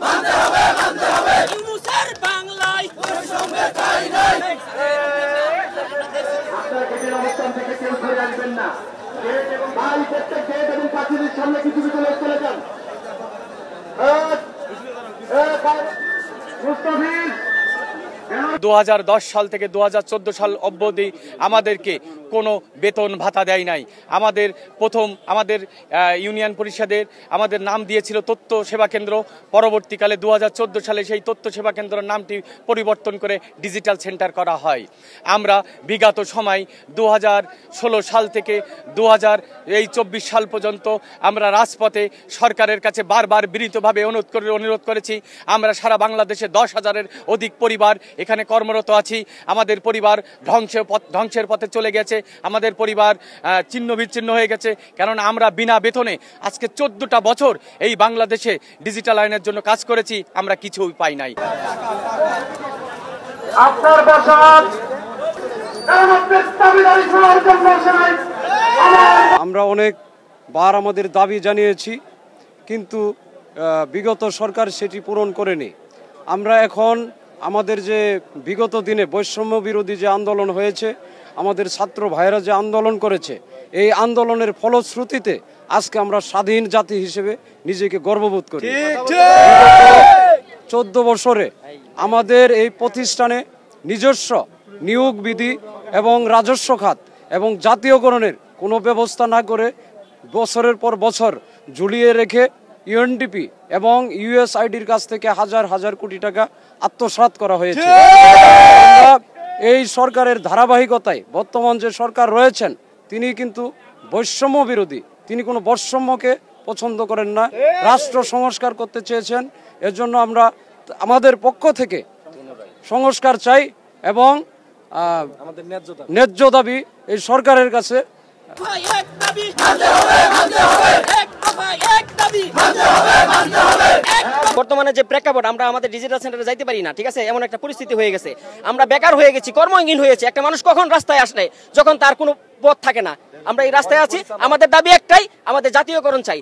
মানতে হবে মানতে থেকে দু সাল থেকে দু সাল অবধি আমাদেরকে কোনো বেতন ভাতা দেয় নাই আমাদের প্রথম আমাদের ইউনিয়ন পরিষদের আমাদের নাম দিয়েছিল তথ্য সেবা কেন্দ্র পরবর্তীকালে দু হাজার সালে সেই তথ্য সেবা কেন্দ্রের নামটি পরিবর্তন করে ডিজিটাল সেন্টার করা হয় আমরা বিগত সময় দু হাজার সাল থেকে দু এই চব্বিশ সাল পর্যন্ত আমরা রাজপথে সরকারের কাছে বারবার বিনীতভাবে অনুরোধ করে অনুরোধ করেছি আমরা সারা বাংলাদেশে দশ হাজারের অধিক পরিবার এখানে কর্মরত আছি আমাদের পরিবার ধ্বংসের পথ ধ্বংসের পথে চলে গেছে আমাদের পরিবার চিহ্ন বিচ্ছিন্ন হয়ে গেছে কারণ আমরা বিনা বেতনে আজকে চোদ্দটা বছর এই বাংলাদেশে ডিজিটাল আইনের জন্য কাজ করেছি আমরা কিছুই পাই নাই আমরা অনেক বার আমাদের দাবি জানিয়েছি কিন্তু বিগত সরকার সেটি পূরণ করেনি আমরা এখন আমাদের যে বিগত দিনে বৈষম্য বিরোধী যে আন্দোলন হয়েছে আমাদের ছাত্র ভাইরা যে আন্দোলন করেছে এই আন্দোলনের ফলশ্রুতিতে আজকে আমরা স্বাধীন জাতি হিসেবে নিজেকে গর্ববোধ করি চোদ্দ বছরে আমাদের এই প্রতিষ্ঠানে নিজস্ব নিয়োগ বিধি এবং রাজস্ব খাত এবং জাতীয়করণের কোনো ব্যবস্থা না করে বছরের পর বছর ঝুলিয়ে রেখে ইউএনডিপি এবং ইউএসআইডির কাছ থেকে হাজার হাজার কোটি টাকা আত্মসাত করা হয়েছে এই সরকারের ধারাবাহিকতায় বর্তমান যে সরকার রয়েছেন তিনি কিন্তু বৈষম্য বিরোধী তিনি কোনো বৈষম্যকে পছন্দ করেন না রাষ্ট্র সংস্কার করতে চেয়েছেন এর জন্য আমরা আমাদের পক্ষ থেকে সংস্কার চাই এবং ন্যায্য দাবি এই সরকারের কাছে বর্তমানে যে প্রেক্ষাপট আমরা আমাদের ডিজিটাল সেন্টারে যাইতে পারি না ঠিক আছে এমন একটা পরিস্থিতি হয়ে গেছে আমরা বেকার হয়ে গেছি কর্মহীন হয়েছে একটা মানুষ কখন রাস্তায় আসলে যখন তার কোনো পথ থাকে না আমরা এই রাস্তায় আছি আমাদের দাবি একটাই আমাদের জাতীয়করণ চাই